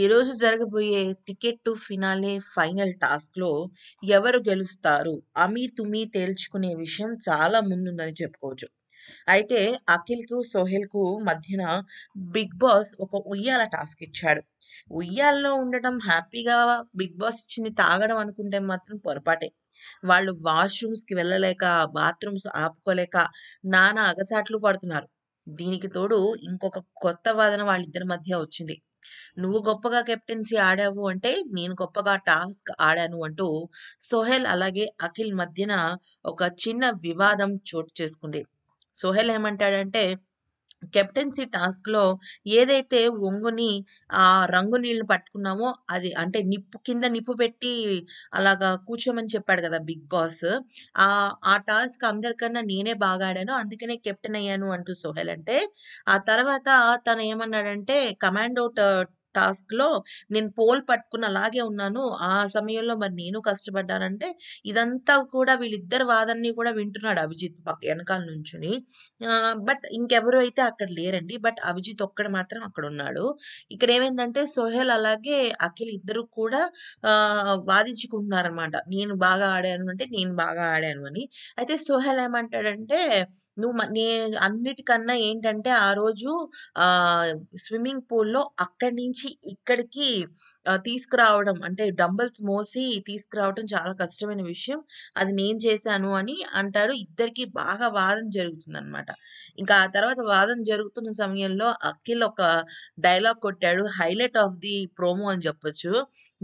ఈరోజు జరగబోయే ticket to finale final టాస్క్లో ఎవరు గెలుస్తారు అమీ తుమీ తేల్చుకునే విషయం చాలా ముందుందని చెప్పుకోవచ్చు అయితే అఖిల్కు సోహెల్కు మధ్యన బిగ్ బాస్ ఒక ఉయ్యాల టాస్క్ ఇచ్చాడు ఉయ్యాలలో ఉండటం హ్యాపీగా బిగ్ బాస్ ఇచ్చింది తాగడం అనుకుంటే మాత్రం పొరపాటే వాళ్ళు వాష్రూమ్స్కి వెళ్ళలేక బాత్రూమ్స్ ఆపుకోలేక నానా అగచాట్లు పడుతున్నారు దీనికి తోడు ఇంకొక కొత్త వాదన వాళ్ళిద్దరి మధ్య వచ్చింది నువ్వు గొప్పగా కెప్టెన్సీ ఆడావు అంటే నేను గొప్పగా టాస్క్ ఆడాను అంటూ సోహెల్ అలాగే అఖిల్ మధ్యన ఒక చిన్న వివాదం చోటు చేసుకుంది సోహెల్ ఏమంటాడంటే కెప్టెన్సీ టాస్క్ లో ఏదైతే ఒంగుని ఆ రంగు నీళ్ళు పట్టుకున్నామో అది అంటే నిప్పు కింద నిప్పు పెట్టి అలాగా కూర్చోమని చెప్పాడు కదా బిగ్ బాస్ ఆ ఆ టాస్క్ అందరికన్నా నేనే బాగా ఆడాను అందుకనే కెప్టెన్ అయ్యాను అంటూ సోహెల్ అంటే ఆ తర్వాత తను ఏమన్నాడంటే కమాండ్ అవుట్ టాస్క్లో నేను పోల్ పట్టుకుని అలాగే ఉన్నాను ఆ సమయంలో మరి నేను కష్టపడ్డానంటే ఇదంతా కూడా వీళ్ళిద్దరు వాదనని కూడా వింటున్నాడు అభిజిత్ వెనకాల నుంచుని బట్ ఇంకెవరు అయితే అక్కడ లేరండి బట్ అభిజిత్ ఒక్కడ మాత్రం అక్కడ ఉన్నాడు ఇక్కడ ఏమైందంటే సోహెల్ అలాగే అఖిల్ ఇద్దరు కూడా వాదించుకుంటున్నారనమాట నేను బాగా ఆడాను అంటే నేను బాగా ఆడాను అని అయితే సోహెల్ ఏమంటాడంటే నువ్వు నేను అన్నిటికన్నా ఏంటంటే ఆ రోజు స్విమ్మింగ్ పూల్లో అక్కడి నుంచి నుంచి ఇక్కడికి తీసుకురావడం అంటే డంబల్స్ మోసి తీసుకురావడం చాలా కష్టమైన విషయం అది నేను చేశాను అని అంటాడు ఇద్దరికి బాగా వాదన జరుగుతుంది అనమాట ఇంకా ఆ తర్వాత వాదన జరుగుతున్న సమయంలో అఖిల్ ఒక డైలాగ్ కొట్టాడు హైలైట్ ఆఫ్ ది ప్రోమో అని చెప్పొచ్చు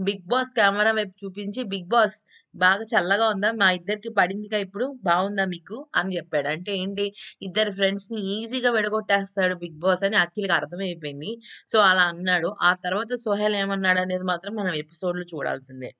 బిగ్ బాస్ కెమెరా వైపు చూపించి బిగ్ బాస్ బాగా చల్లగా ఉందా మా ఇద్దరికి పడిందిగా ఇప్పుడు బాగుందా మీకు అని చెప్పాడు అంటే ఏంటి ఇద్దరు ఫ్రెండ్స్ని ఈజీగా విడగొట్టేస్తాడు బిగ్ బాస్ అని అఖిల్కి అర్థమైపోయింది సో అలా అన్నాడు ఆ తర్వాత సోహెల్ ఏమన్నాడు అనేది మాత్రం మనం ఎపిసోడ్లు చూడాల్సిందే